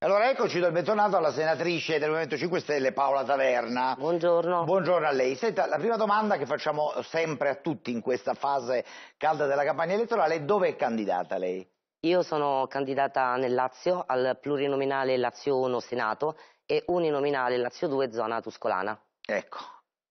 Allora eccoci, do il bentornato alla senatrice del Movimento 5 Stelle Paola Taverna. Buongiorno. Buongiorno a lei. Senta, la prima domanda che facciamo sempre a tutti in questa fase calda della campagna elettorale è dove è candidata lei? Io sono candidata nel Lazio al plurinominale Lazio 1 Senato e uninominale Lazio 2 zona Tuscolana. Ecco,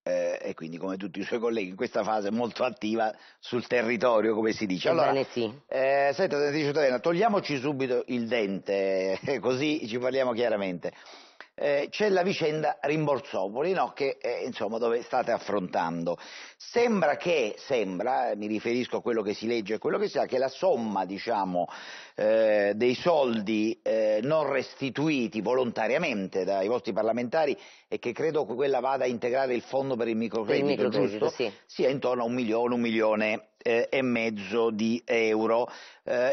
eh, e quindi come tutti i suoi colleghi in questa fase molto attiva sul territorio, come si dice. Allora, Bene, sì. eh, senta, senatrice Tavena, togliamoci subito il dente, così ci parliamo chiaramente eh, c'è la vicenda Rimborsopoli no? che, eh, insomma, dove state affrontando. Sembra che, sembra, eh, mi riferisco a quello che si legge e quello che si ha, che la somma diciamo, eh, dei soldi eh, non restituiti volontariamente dai vostri parlamentari e che credo quella vada a integrare il fondo per il microcredito, il microcredito giusto, sì. sia intorno a un milione, un milione eh, e mezzo di euro.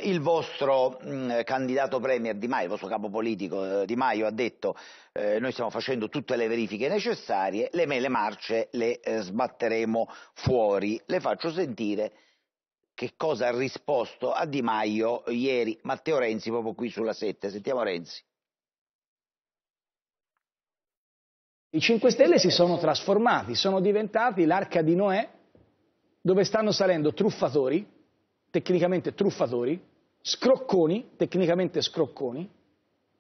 il vostro mh, mm, candidato premier Di Maio, il vostro capo politico Di Maio ha detto eh, noi stiamo facendo tutte le verifiche necessarie, le mele marce le eh, sbatteremo fuori. Le faccio sentire che cosa ha risposto a Di Maio ieri Matteo Renzi proprio qui sulla 7. Sentiamo Renzi. I 5 Stelle si sono trasformati, sono diventati l'arca di Noè dove stanno salendo truffatori, tecnicamente truffatori, scrocconi, tecnicamente scrocconi,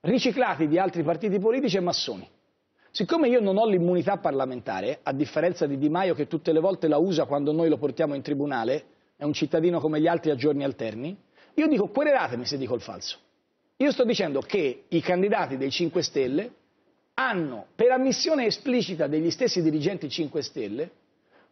riciclati di altri partiti politici e massoni. Siccome io non ho l'immunità parlamentare, a differenza di Di Maio che tutte le volte la usa quando noi lo portiamo in tribunale, è un cittadino come gli altri a giorni alterni, io dico querelatemi se dico il falso. Io sto dicendo che i candidati dei 5 Stelle hanno, per ammissione esplicita degli stessi dirigenti 5 Stelle,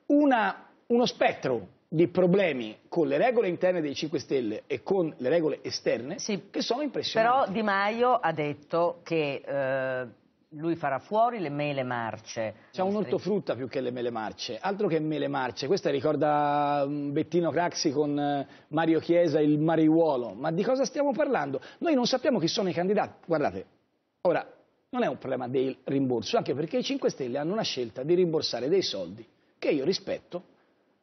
una, uno spettro di problemi con le regole interne dei 5 Stelle e con le regole esterne sì. che sono impressionanti. Però Di Maio ha detto che eh, lui farà fuori le mele marce. C'è un ortofrutta più che le mele marce, altro che mele marce. Questa ricorda mm, Bettino Craxi con eh, Mario Chiesa, il mariuolo. Ma di cosa stiamo parlando? Noi non sappiamo chi sono i candidati. Guardate, ora non è un problema del rimborso, anche perché i 5 Stelle hanno una scelta di rimborsare dei soldi che io rispetto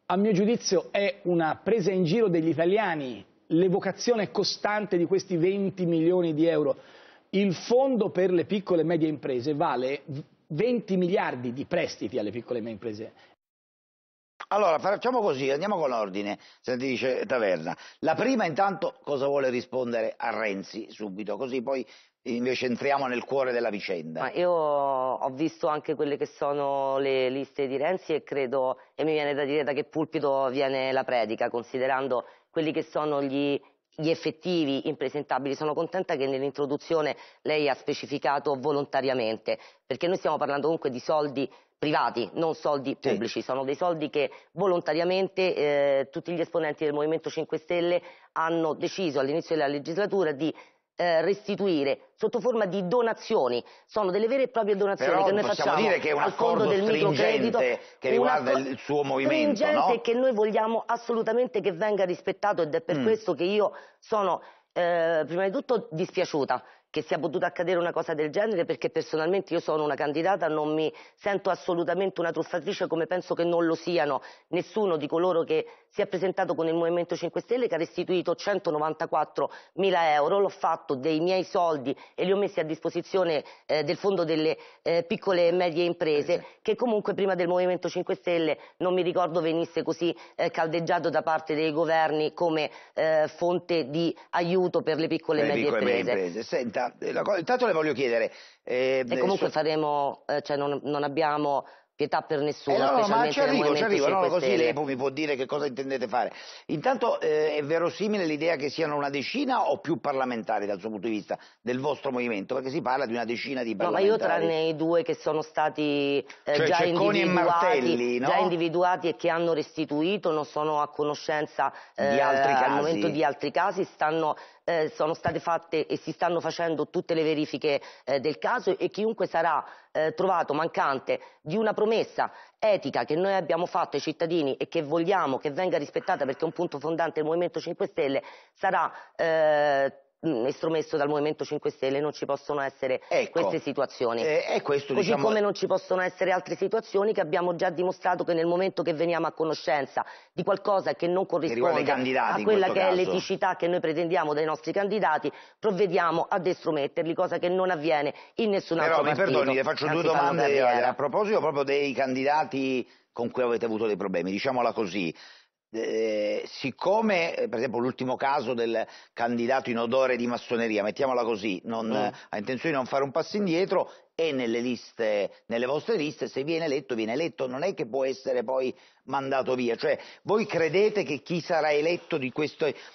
a mio giudizio è una presa in giro degli italiani l'evocazione costante di questi 20 milioni di euro. Il fondo per le piccole e medie imprese vale 20 miliardi di prestiti alle piccole e medie imprese. Allora, facciamo così, andiamo con ordine, se ti dice Taverna. La prima intanto cosa vuole rispondere a Renzi subito, così poi invece entriamo nel cuore della vicenda. Ma io ho visto anche quelle che sono le liste di Renzi e credo, e mi viene da dire da che pulpito viene la predica, considerando quelli che sono gli, gli effettivi impresentabili. Sono contenta che nell'introduzione lei ha specificato volontariamente, perché noi stiamo parlando comunque di soldi privati, non soldi pubblici, sì. sono dei soldi che volontariamente eh, tutti gli esponenti del Movimento 5 Stelle hanno deciso all'inizio della legislatura di eh, restituire sotto forma di donazioni, sono delle vere e proprie donazioni Però che noi facciamo dire che è un al fondo del microcredito che riguarda il suo movimento, stringente no? che noi vogliamo assolutamente che venga rispettato ed è per mm. questo che io sono eh, prima di tutto dispiaciuta che sia potuta accadere una cosa del genere perché personalmente io sono una candidata, non mi sento assolutamente una truffatrice come penso che non lo siano nessuno di coloro che si è presentato con il Movimento 5 Stelle che ha restituito 194 mila euro, l'ho fatto dei miei soldi e li ho messi a disposizione eh, del Fondo delle eh, piccole e medie imprese eh, che comunque prima del Movimento 5 Stelle non mi ricordo venisse così eh, caldeggiato da parte dei governi come eh, fonte di aiuto per le piccole e medie, piccole medie imprese. Senta, cosa, intanto le voglio chiedere... Eh, e comunque su... faremo, cioè non, non abbiamo pietà per eh, nessuno. Eh no, no, ma ci arrivo, ci arrivo, no, così l'Epo mi può dire che cosa intendete fare. Intanto eh, è verosimile l'idea che siano una decina o più parlamentari dal suo punto di vista del vostro movimento, perché si parla di una decina di parlamentari. No, ma io tranne i due che sono stati eh, cioè, già, individuati, Martelli, no? già, individuati, e che hanno restituito, non sono a conoscenza eh, di altri casi. al momento di altri casi, stanno eh, sono state fatte e si stanno facendo tutte le verifiche eh, del caso e chiunque sarà eh, trovato mancante di una promessa etica che noi abbiamo fatto ai cittadini e che vogliamo che venga rispettata perché è un punto fondante del Movimento 5 Stelle sarà eh, Mm, estromesso dal Movimento 5 Stelle non ci possono essere ecco, queste situazioni eh, questo, così diciamo... come non ci possono essere altre situazioni che abbiamo già dimostrato che nel momento che veniamo a conoscenza di qualcosa che non corrisponde che a quella che caso. è l'eticità che noi pretendiamo dai nostri candidati provvediamo ad estrometterli cosa che non avviene in nessun Però, altro partito Però mi perdoni, le faccio Anzi, due domande a proposito proprio dei candidati con cui avete avuto dei problemi diciamola così eh, siccome eh, per esempio l'ultimo caso del candidato in odore di massoneria, mettiamola così, non, mm. ha intenzione di non fare un passo indietro è nelle liste, nelle vostre liste, se viene eletto viene eletto, non è che può essere poi mandato via. Cioè, voi credete che chi sarà eletto di,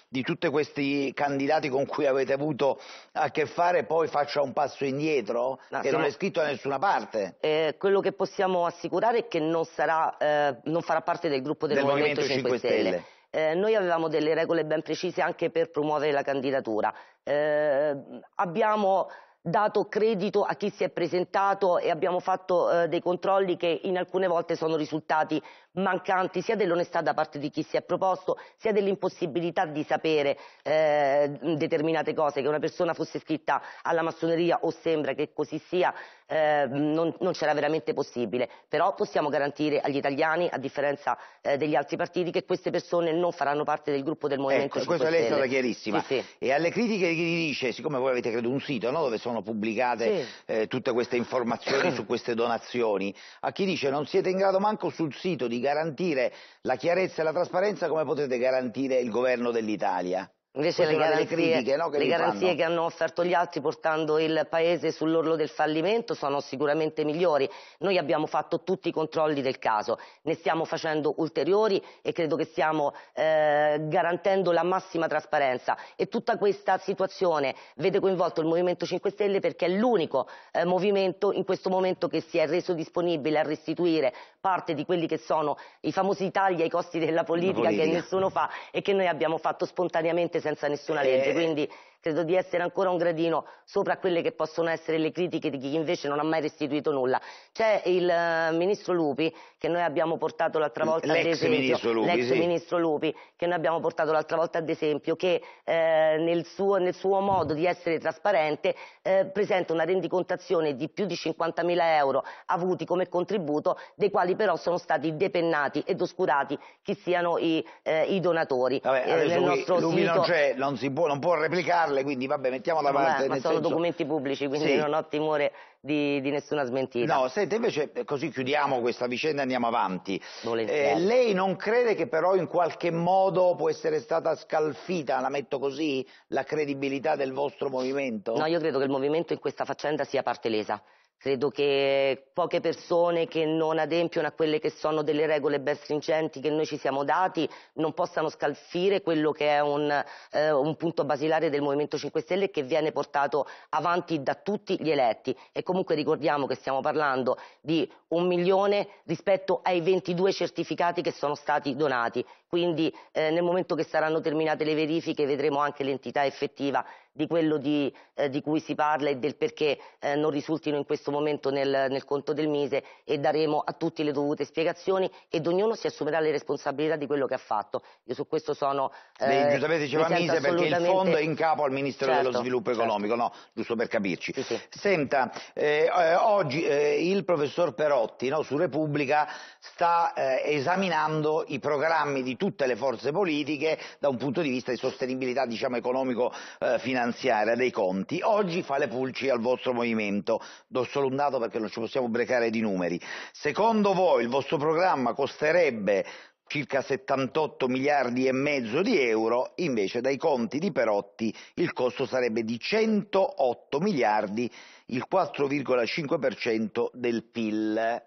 di tutti questi candidati con cui avete avuto a che fare poi faccia un passo indietro? No, che non è scritto da nessuna parte. Eh, quello che possiamo assicurare è che non, sarà, eh, non farà parte del gruppo del, del Movimento, Movimento 5, 5 Stelle. Stelle. Eh, noi avevamo delle regole ben precise anche per promuovere la candidatura. Eh, abbiamo dato credito a chi si è presentato e abbiamo fatto eh, dei controlli che in alcune volte sono risultati mancanti sia dell'onestà da parte di chi si è proposto, sia dell'impossibilità di sapere eh, determinate cose, che una persona fosse iscritta alla massoneria o sembra che così sia, eh, non, non c'era veramente possibile. Però possiamo garantire agli italiani, a differenza eh, degli altri partiti, che queste persone non faranno parte del gruppo del Movimento ecco, 5 Stelle. Questa è chiarissima. Sì, sì. E alle critiche di chi dice, siccome voi avete credo un sito no, dove sono pubblicate sì. Eh, tutte queste informazioni su queste donazioni, a chi dice non siete in grado manco sul sito di garantire la chiarezza e la trasparenza come potete garantire il governo dell'Italia? Invece le garanzie, critiche, no, che, le garanzie che hanno offerto gli altri portando il Paese sull'orlo del fallimento sono sicuramente migliori. Noi abbiamo fatto tutti i controlli del caso, ne stiamo facendo ulteriori e credo che stiamo eh, garantendo la massima trasparenza. E tutta questa situazione vede coinvolto il Movimento 5 Stelle perché è l'unico eh, movimento in questo momento che si è reso disponibile a restituire parte di quelli che sono i famosi tagli ai costi della politica, politica. che nessuno fa e che noi abbiamo fatto spontaneamente senza nessuna legge, eh, quindi credo di essere ancora un gradino sopra quelle che possono essere le critiche di chi invece non ha mai restituito nulla. C'è il eh, ministro Lupi che noi abbiamo portato l'altra volta ad esempio, l'ex sì. ministro Lupi che noi abbiamo portato l'altra volta ad esempio che eh, nel, suo, nel, suo, modo di essere trasparente eh, presenta una rendicontazione di più di 50.000 euro avuti come contributo dei quali però sono stati depennati ed oscurati chi siano i, eh, i donatori Vabbè, eh, nel nostro Lupi sito. Non, non, si può, non può replicarlo negarle, quindi vabbè, mettiamo da parte. Ma, ma sono senso... documenti pubblici, quindi sì. non ho timore di, di, nessuna smentita. No, senta, invece eh, così chiudiamo questa vicenda e andiamo avanti. Eh, lei non crede che però in qualche modo può essere stata scalfita, la metto così, la credibilità del vostro movimento? No, io credo che il movimento in questa faccenda sia parte lesa. Credo che poche persone che non adempiono a quelle che sono delle regole ben stringenti che noi ci siamo dati non possano scalfire quello che è un, eh, un punto basilare del Movimento 5 Stelle che viene portato avanti da tutti gli eletti. E comunque ricordiamo che stiamo parlando di un milione rispetto ai 22 certificati che sono stati donati quindi eh, nel momento che saranno terminate le verifiche vedremo anche l'entità effettiva di quello di, eh, di, cui si parla e del perché eh, non risultino in questo momento nel, nel, conto del Mise e daremo a tutti le dovute spiegazioni ed ognuno si assumerà le responsabilità di quello che ha fatto. Io su questo sono... Eh, Lei giustamente diceva Mise perché il fondo è in capo al Ministero certo, dello Sviluppo certo. Economico, certo. no? Giusto per capirci. Sì, sì. Senta, eh, eh, oggi il professor Perotti no, su Repubblica sta esaminando i programmi di tutte le forze politiche da un punto di vista di sostenibilità diciamo, economico-finanziaria eh, dei conti. Oggi fa le pulci al vostro movimento. Do solo un dato perché non ci possiamo brecare di numeri. Secondo voi il vostro programma costerebbe circa 78 miliardi e mezzo di euro, invece dai conti di Perotti il costo sarebbe di 108 miliardi, il 4,5% del PIL.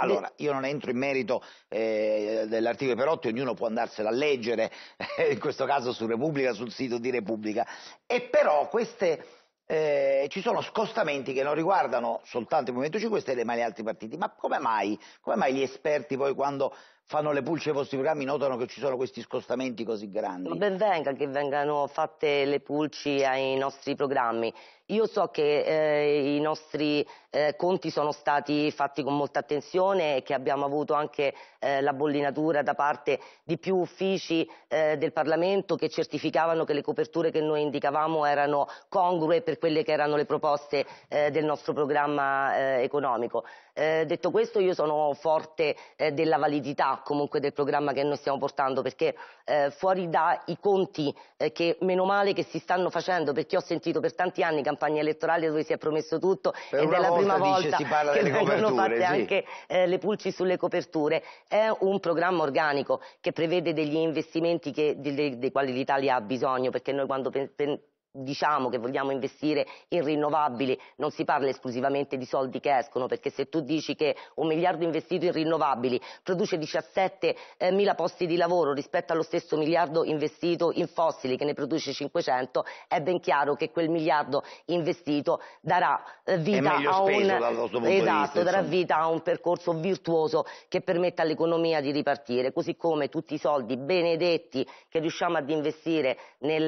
Allora, io non entro in merito eh, dell'articolo Perotti, ognuno può andarsela a leggere, in questo caso su Repubblica, sul sito di Repubblica, e però queste, eh, ci sono scostamenti che non riguardano soltanto il Movimento 5 Stelle ma gli altri partiti. Ma come mai, come mai gli esperti poi quando fanno le pulce ai vostri programmi notano che ci sono questi scostamenti così grandi. Ben venga che vengano fatte le pulci ai nostri programmi. Io so che eh, i nostri eh, conti sono stati fatti con molta attenzione e che abbiamo avuto anche eh, la bollinatura da parte di più uffici eh, del Parlamento che certificavano che le coperture che noi indicavamo erano congrue per quelle che erano le proposte eh, del nostro programma eh, economico. Eh, detto questo io sono forte eh, della validità comunque del programma che noi stiamo portando perché eh, fuori dai conti eh, che meno male che si stanno facendo perché ho sentito per tanti anni campagne elettorali dove si è promesso tutto per ed è la prima volta che vengono fatte sì. anche eh, le pulci sulle coperture. È un programma organico che prevede degli investimenti che, dei, dei, quali l'Italia ha bisogno perché noi quando pensiamo diciamo che vogliamo investire in rinnovabili non si parla esclusivamente di soldi che escono perché se tu dici che un miliardo investito in rinnovabili produce 17 mila posti di lavoro rispetto allo stesso miliardo investito in fossili che ne produce 500 è ben chiaro che quel miliardo investito darà eh, vita, a un, esatto, darà vita a un percorso virtuoso che permetta all'economia di ripartire così come tutti i soldi benedetti che riusciamo ad investire nel,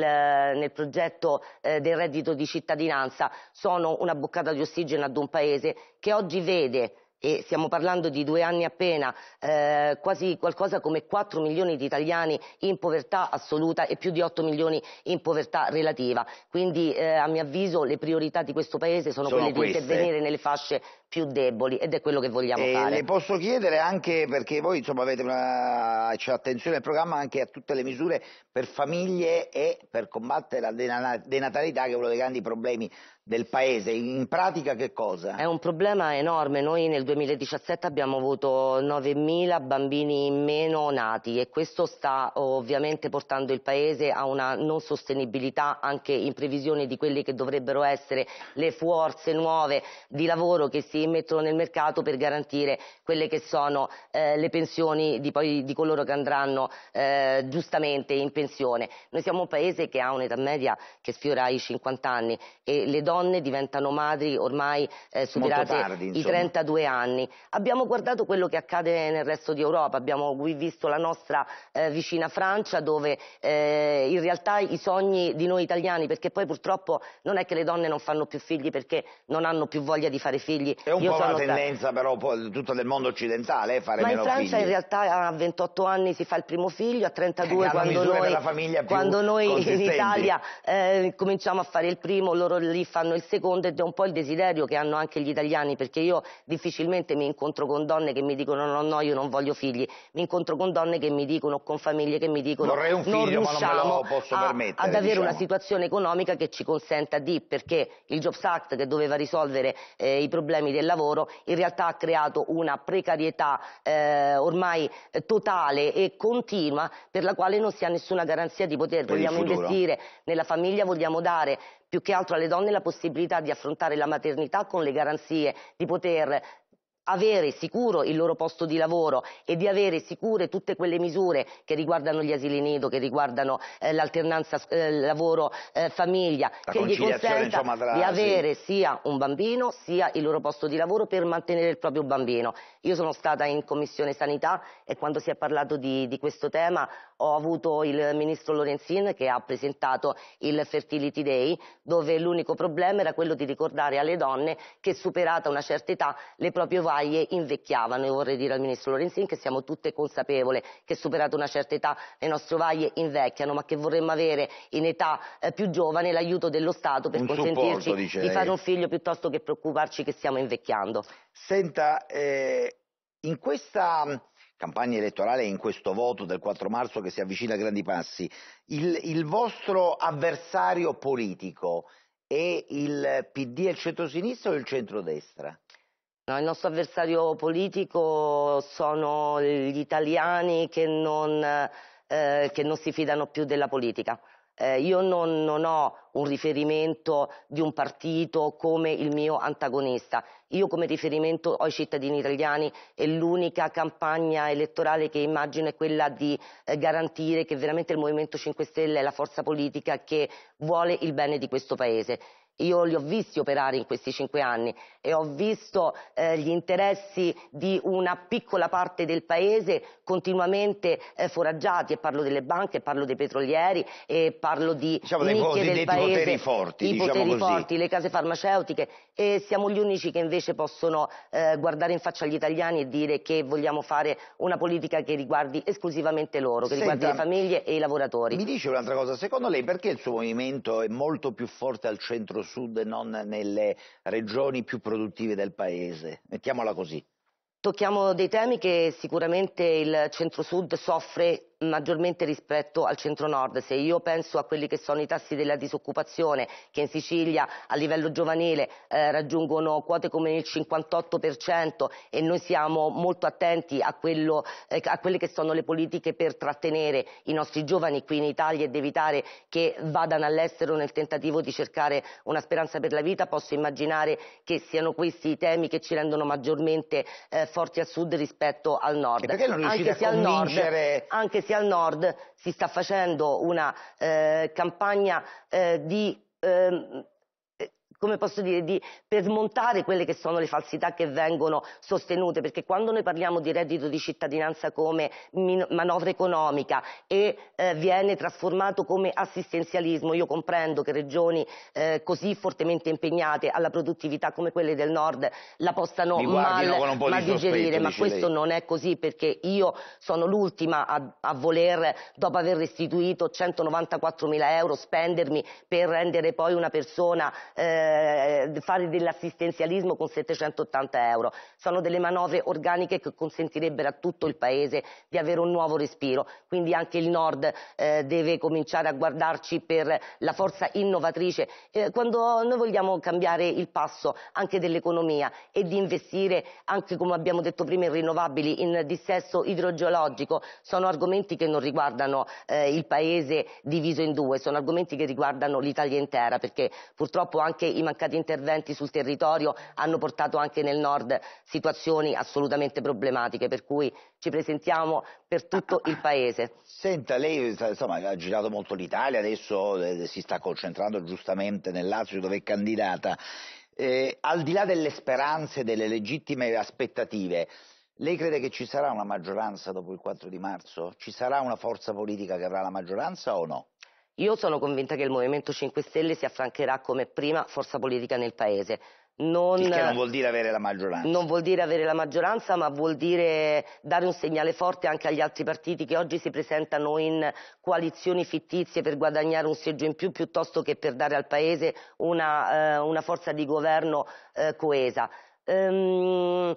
nel progetto eh, del reddito di cittadinanza sono una boccata di ossigeno ad un paese che oggi vede e stiamo parlando di due anni appena, eh, quasi qualcosa come 4 milioni di italiani in povertà assoluta e più di 8 milioni in povertà relativa. Quindi eh, a mio avviso le priorità di questo Paese sono, sono quelle queste. di intervenire nelle fasce più deboli ed è quello che vogliamo e fare. Le posso chiedere anche perché voi insomma, avete una c'è attenzione al programma anche a tutte le misure per famiglie e per combattere la denatalità che è uno dei grandi problemi del paese. In pratica che cosa? È un problema enorme. Noi nel 2017 abbiamo avuto 9.000 bambini meno nati e questo sta ovviamente portando il paese a una non sostenibilità anche in previsione di quelle che dovrebbero essere le forze nuove di lavoro che si poi mettono nel mercato per garantire quelle che sono eh, le pensioni di, poi, di, coloro che andranno eh, giustamente in pensione. Noi siamo un paese che ha un'età media che sfiora i 50 anni e le donne diventano madri ormai eh, superate tardi, i 32 anni. Abbiamo guardato quello che accade nel resto di Europa, abbiamo visto la nostra eh, vicina Francia dove eh, in realtà i sogni di noi italiani, perché poi purtroppo non è che le donne non fanno più figli perché non hanno più voglia di fare figli, è un Io po' una tendenza tra... però tutta del mondo occidentale eh, fare meno figli. Ma in Francia figli. in realtà a 28 anni si fa il primo figlio, a 32 eh, quando noi, quando noi in Italia eh, cominciamo a fare il primo, loro lì fanno il secondo ed è un po' il desiderio che hanno anche gli italiani perché io difficilmente mi incontro con donne che mi dicono no, no, io non voglio figli, mi incontro con donne che mi dicono, con famiglie che mi dicono Vorrei un figlio, non riusciamo non a, ad avere diciamo. una situazione economica che ci consenta di, perché il Jobs Act che doveva risolvere eh, i problemi dei del lavoro in realtà ha creato una precarietà eh, ormai totale e continua per la quale non si ha nessuna garanzia di poter. Vogliamo investire nella famiglia, vogliamo dare più che altro alle donne la possibilità di affrontare la maternità con le garanzie di poter avere sicuro il loro posto di lavoro e di avere sicure tutte quelle misure che riguardano gli asili nido, che riguardano eh, l'alternanza eh, lavoro-famiglia, eh, che gli consenta insomma, tra... di avere sia un bambino sia il loro posto di lavoro per mantenere il proprio bambino. Io sono stata in Commissione Sanità e quando si è parlato di, di questo tema ho avuto il ministro Lorenzin che ha presentato il Fertility Day dove l'unico problema era quello di ricordare alle donne che superata una certa età le proprie tovaglie invecchiavano e vorrei dire al Ministro Lorenzin che siamo tutte consapevoli che superato una certa età le nostre tovaglie invecchiano ma che vorremmo avere in età eh, più giovane l'aiuto dello Stato per un consentirci supporto, di fare un figlio piuttosto che preoccuparci che stiamo invecchiando. Senta, eh, in questa mm, campagna elettorale in questo voto del 4 marzo che si avvicina a grandi passi, il, il vostro avversario politico è il PD e il centrosinistra o il centrodestra? No, il nostro avversario politico sono gli italiani che non, eh, che non si fidano più della politica. Eh, io non, non, ho un riferimento di un partito come il mio antagonista. Io come riferimento ho i cittadini italiani e l'unica campagna elettorale che immagino è quella di eh, garantire che veramente il Movimento 5 Stelle è la forza politica che vuole il bene di questo Paese io li ho visti operare in questi cinque anni e ho visto eh, gli interessi di una piccola parte del paese continuamente eh, foraggiati e parlo delle banche, parlo dei petrolieri e parlo di diciamo nicchie dei del paese, poteri forti, i diciamo poteri così. forti, le case farmaceutiche e siamo gli unici che invece possono eh, guardare in faccia agli italiani e dire che vogliamo fare una politica che riguardi esclusivamente loro, che Senta, riguardi le famiglie e i lavoratori. Mi dice un'altra cosa, secondo lei perché il suo movimento è molto più forte al centro-sud e non nelle regioni più produttive del paese? Mettiamola così. Tocchiamo dei temi che sicuramente il centro-sud soffre maggiormente rispetto al centro-nord. Se io penso a quelli che sono i tassi della disoccupazione, che in Sicilia a livello giovanile eh, raggiungono quote come il 58% e noi siamo molto attenti a, quello, eh, a, quelle che sono le politiche per trattenere i nostri giovani qui in Italia ed evitare che vadano all'estero nel tentativo di cercare una speranza per la vita, posso immaginare che siano questi i temi che ci rendono maggiormente eh, forti al sud rispetto al nord. E perché non riuscite a convincere... Nord, anche al nord si sta facendo una eh, campagna eh, di eh, come posso dire, di, per smontare quelle che sono le falsità che vengono sostenute, perché quando noi parliamo di reddito di cittadinanza come manovra economica e eh, viene trasformato come assistenzialismo, io comprendo che regioni eh, così fortemente impegnate alla produttività come quelle del nord la possano mal, mal di digerire, ma questo lei. non è così perché io sono l'ultima a, a voler, dopo aver restituito 194 mila euro, spendermi per rendere poi una persona eh, eh, fare dell'assistenzialismo con 780 euro. Sono delle manovre organiche che consentirebbero a tutto il Paese di avere un nuovo respiro. Quindi anche il Nord eh, deve cominciare a guardarci per la forza innovatrice. Eh, quando noi vogliamo cambiare il passo anche dell'economia e di investire anche, come abbiamo detto prima, in rinnovabili, in dissesto idrogeologico, sono argomenti che non riguardano eh, il Paese diviso in due, sono argomenti che riguardano l'Italia intera, perché purtroppo anche in i mancati interventi sul territorio hanno portato anche nel nord situazioni assolutamente problematiche, per cui ci presentiamo per tutto il paese. Senta, lei insomma, ha girato molto l'Italia, adesso eh, si sta concentrando giustamente nel Lazio dove è candidata. Eh, al di là delle speranze, e delle legittime aspettative, lei crede che ci sarà una maggioranza dopo il 4 di marzo? Ci sarà una forza politica che avrà la maggioranza o no? Io sono convinta che il Movimento 5 Stelle si affrancherà come prima forza politica nel Paese. Non, il che non vuol dire avere la maggioranza. Non vuol dire avere la maggioranza, ma vuol dire dare un segnale forte anche agli altri partiti che oggi si presentano in coalizioni fittizie per guadagnare un seggio in più piuttosto che per dare al Paese una, eh, una forza di governo eh, coesa. Ehm,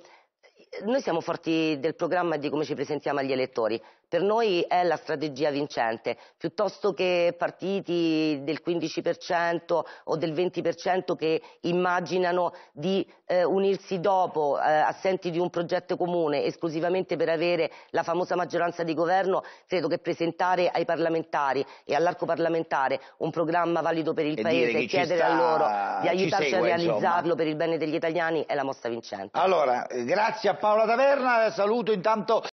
noi siamo forti del programma e di come ci presentiamo agli elettori. Per noi è la strategia vincente, piuttosto che partiti del 15% o del 20% che immaginano di eh, unirsi dopo, eh, assenti di un progetto comune, esclusivamente per avere la famosa maggioranza di governo, credo che presentare ai parlamentari e all'arco parlamentare un programma valido per il e Paese e chiedere sta, a loro di aiutarci segue, a realizzarlo insomma. per il bene degli italiani è la mossa vincente. Allora, eh, grazie a Paola Taverna, eh, saluto intanto...